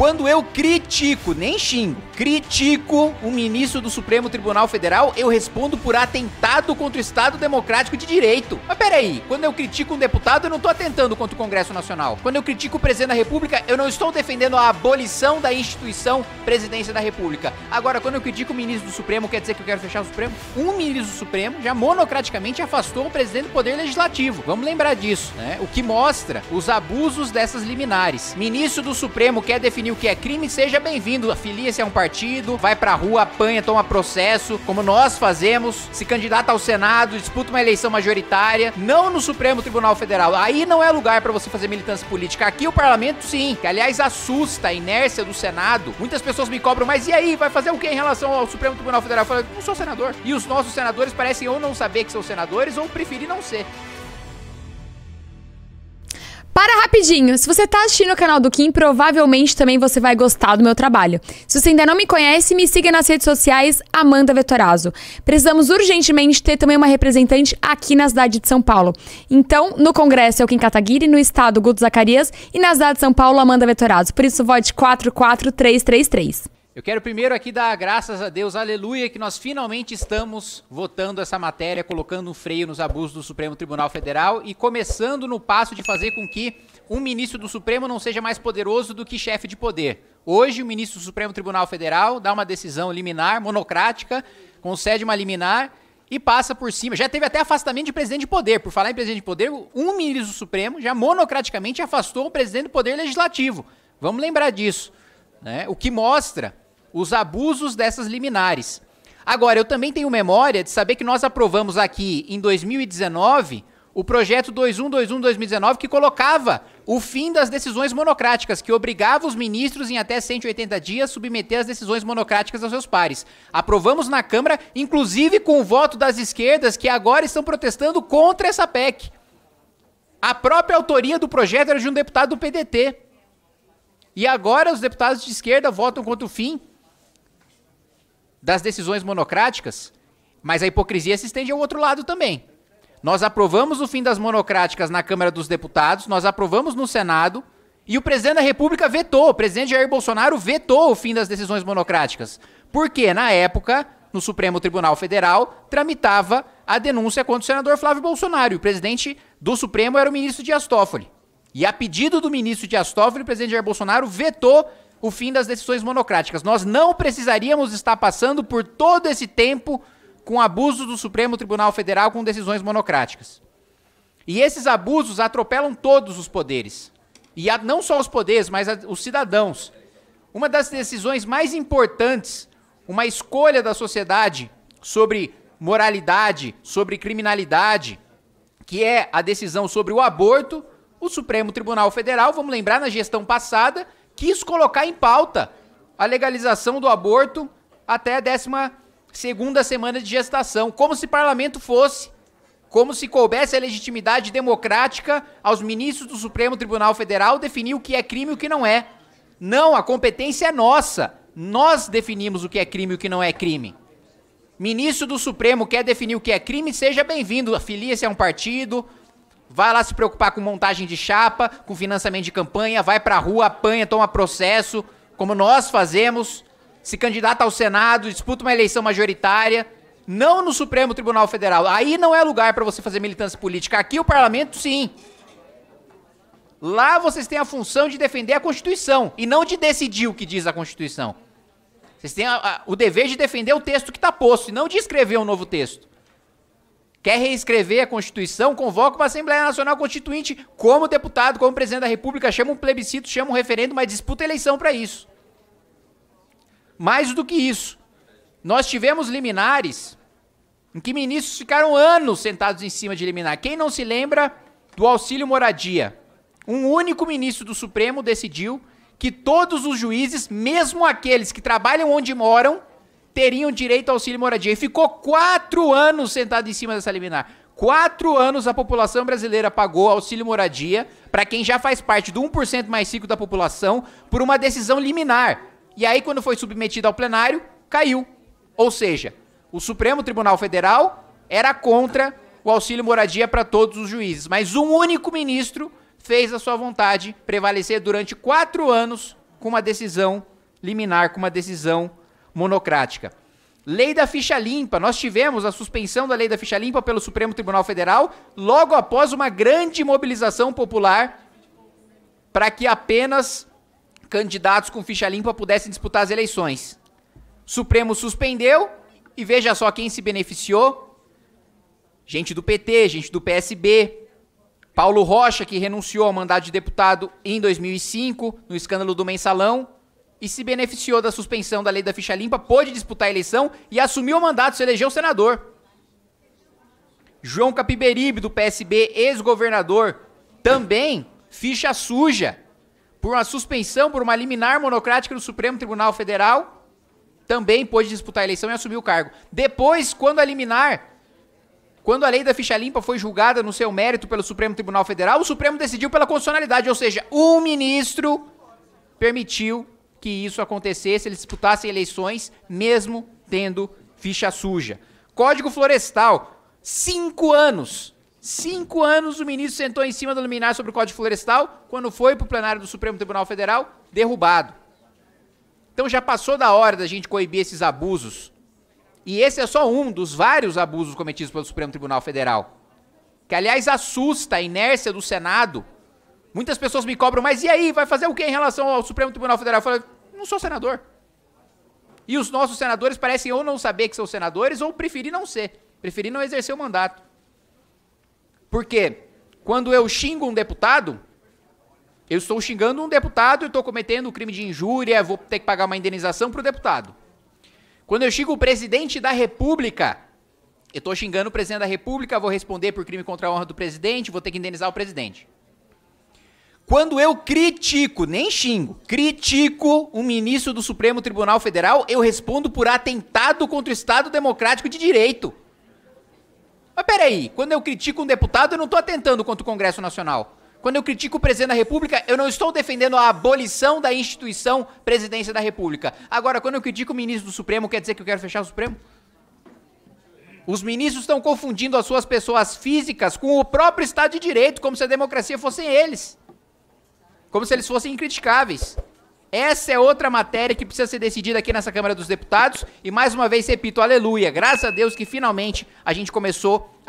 Quando eu critico, nem xingo, critico o ministro do Supremo Tribunal Federal, eu respondo por atentado contra o Estado Democrático de Direito. Mas peraí, quando eu critico um deputado, eu não tô atentando contra o Congresso Nacional. Quando eu critico o presidente da República, eu não estou defendendo a abolição da instituição presidência da República. Agora, quando eu critico o ministro do Supremo, quer dizer que eu quero fechar o Supremo? Um ministro do Supremo já monocraticamente afastou o presidente do Poder Legislativo. Vamos lembrar disso, né? O que mostra os abusos dessas liminares. Ministro do Supremo quer definir definir o que é crime, seja bem-vindo. Afilia-se a é um partido, vai pra rua, apanha, toma processo, como nós fazemos, se candidata ao Senado, disputa uma eleição majoritária, não no Supremo Tribunal Federal. Aí não é lugar para você fazer militância política. Aqui o parlamento, sim, que aliás assusta a inércia do Senado. Muitas pessoas me cobram, mas e aí, vai fazer o que em relação ao Supremo Tribunal Federal? Eu falo, não sou senador. E os nossos senadores parecem ou não saber que são senadores ou preferir não ser. Para rapidinho, se você está assistindo o canal do Kim, provavelmente também você vai gostar do meu trabalho. Se você ainda não me conhece, me siga nas redes sociais Amanda Vetorazo. Precisamos urgentemente ter também uma representante aqui na cidade de São Paulo. Então, no Congresso é o Kim Kataguiri, no Estado Guto Zacarias e na cidade de São Paulo Amanda Vetorazo. Por isso, vote 44333. Eu quero primeiro aqui dar graças a Deus, aleluia, que nós finalmente estamos votando essa matéria, colocando um freio nos abusos do Supremo Tribunal Federal e começando no passo de fazer com que um ministro do Supremo não seja mais poderoso do que chefe de poder. Hoje, o ministro do Supremo Tribunal Federal dá uma decisão liminar, monocrática, concede uma liminar e passa por cima. Já teve até afastamento de presidente de poder. Por falar em presidente de poder, um ministro do Supremo já monocraticamente afastou o presidente do Poder Legislativo. Vamos lembrar disso né? o que mostra os abusos dessas liminares. Agora, eu também tenho memória de saber que nós aprovamos aqui em 2019 o projeto 2121-2019 que colocava o fim das decisões monocráticas, que obrigava os ministros em até 180 dias submeter as decisões monocráticas aos seus pares. Aprovamos na Câmara, inclusive com o voto das esquerdas que agora estão protestando contra essa PEC. A própria autoria do projeto era de um deputado do PDT. E agora os deputados de esquerda votam contra o fim das decisões monocráticas, mas a hipocrisia se estende ao outro lado também. Nós aprovamos o fim das monocráticas na Câmara dos Deputados, nós aprovamos no Senado, e o presidente da República vetou, o presidente Jair Bolsonaro vetou o fim das decisões monocráticas. Porque, na época, no Supremo Tribunal Federal, tramitava a denúncia contra o senador Flávio Bolsonaro, e o presidente do Supremo era o ministro Dias Toffoli. E a pedido do ministro Dias Toffoli, o presidente Jair Bolsonaro vetou o fim das decisões monocráticas. Nós não precisaríamos estar passando por todo esse tempo com abusos do Supremo Tribunal Federal com decisões monocráticas. E esses abusos atropelam todos os poderes. E não só os poderes, mas os cidadãos. Uma das decisões mais importantes, uma escolha da sociedade sobre moralidade, sobre criminalidade, que é a decisão sobre o aborto, o Supremo Tribunal Federal, vamos lembrar, na gestão passada, quis colocar em pauta a legalização do aborto até a 12 semana de gestação, como se parlamento fosse, como se coubesse a legitimidade democrática aos ministros do Supremo Tribunal Federal definir o que é crime e o que não é. Não, a competência é nossa. Nós definimos o que é crime e o que não é crime. Ministro do Supremo quer definir o que é crime, seja bem-vindo. Afilie-se a um partido, Vai lá se preocupar com montagem de chapa, com financiamento de campanha, vai pra rua, apanha, toma processo, como nós fazemos. Se candidata ao Senado, disputa uma eleição majoritária, não no Supremo Tribunal Federal. Aí não é lugar para você fazer militância política. Aqui o parlamento, sim. Lá vocês têm a função de defender a Constituição e não de decidir o que diz a Constituição. Vocês têm a, a, o dever de defender o texto que está posto e não de escrever um novo texto. Quer reescrever a Constituição? Convoca uma Assembleia Nacional Constituinte como deputado, como presidente da República, chama um plebiscito, chama um referendo, mas disputa eleição para isso. Mais do que isso, nós tivemos liminares em que ministros ficaram anos sentados em cima de liminar. Quem não se lembra do auxílio moradia? Um único ministro do Supremo decidiu que todos os juízes, mesmo aqueles que trabalham onde moram, teriam direito ao auxílio moradia. E ficou quatro anos sentado em cima dessa liminar. Quatro anos a população brasileira pagou auxílio moradia para quem já faz parte do 1% mais rico da população por uma decisão liminar. E aí, quando foi submetido ao plenário, caiu. Ou seja, o Supremo Tribunal Federal era contra o auxílio moradia para todos os juízes, mas um único ministro fez a sua vontade prevalecer durante quatro anos com uma decisão liminar, com uma decisão monocrática. Lei da ficha limpa. Nós tivemos a suspensão da lei da ficha limpa pelo Supremo Tribunal Federal logo após uma grande mobilização popular para que apenas candidatos com ficha limpa pudessem disputar as eleições. Supremo suspendeu e veja só quem se beneficiou: gente do PT, gente do PSB. Paulo Rocha, que renunciou ao mandato de deputado em 2005, no escândalo do mensalão, e se beneficiou da suspensão da lei da ficha limpa, pôde disputar a eleição e assumiu o mandato, se elegeu senador. João Capiberibe, do PSB, ex-governador, também ficha suja por uma suspensão por uma liminar monocrática do Supremo Tribunal Federal, também pôde disputar a eleição e assumiu o cargo. Depois, quando a liminar, quando a lei da ficha limpa foi julgada no seu mérito pelo Supremo Tribunal Federal, o Supremo decidiu pela constitucionalidade, ou seja, um ministro permitiu que isso acontecesse, eles disputassem eleições mesmo tendo ficha suja. Código Florestal, cinco anos. Cinco anos o ministro sentou em cima do liminar sobre o Código Florestal, quando foi para o plenário do Supremo Tribunal Federal, derrubado. Então já passou da hora da gente coibir esses abusos. E esse é só um dos vários abusos cometidos pelo Supremo Tribunal Federal. Que, aliás, assusta a inércia do Senado Muitas pessoas me cobram, mas e aí, vai fazer o que em relação ao Supremo Tribunal Federal? Eu falo, não sou senador. E os nossos senadores parecem ou não saber que são senadores ou preferir não ser, preferir não exercer o mandato. Porque quando eu xingo um deputado, eu estou xingando um deputado, e estou cometendo um crime de injúria, vou ter que pagar uma indenização para o deputado. Quando eu xingo o presidente da República, eu estou xingando o presidente da República, vou responder por crime contra a honra do presidente, vou ter que indenizar o presidente. Quando eu critico, nem xingo, critico um ministro do Supremo Tribunal Federal, eu respondo por atentado contra o Estado Democrático de Direito. Mas peraí, quando eu critico um deputado, eu não estou atentando contra o Congresso Nacional. Quando eu critico o presidente da República, eu não estou defendendo a abolição da instituição presidência da República. Agora, quando eu critico o ministro do Supremo, quer dizer que eu quero fechar o Supremo? Os ministros estão confundindo as suas pessoas físicas com o próprio Estado de Direito, como se a democracia fossem eles. Como se eles fossem incriticáveis. Essa é outra matéria que precisa ser decidida aqui nessa Câmara dos Deputados. E mais uma vez, repito, aleluia. Graças a Deus que finalmente a gente começou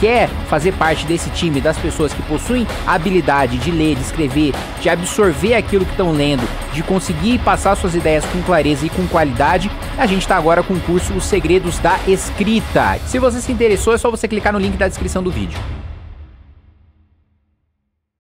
quer fazer parte desse time das pessoas que possuem a habilidade de ler, de escrever, de absorver aquilo que estão lendo, de conseguir passar suas ideias com clareza e com qualidade, a gente está agora com o curso Os Segredos da Escrita. Se você se interessou, é só você clicar no link da descrição do vídeo.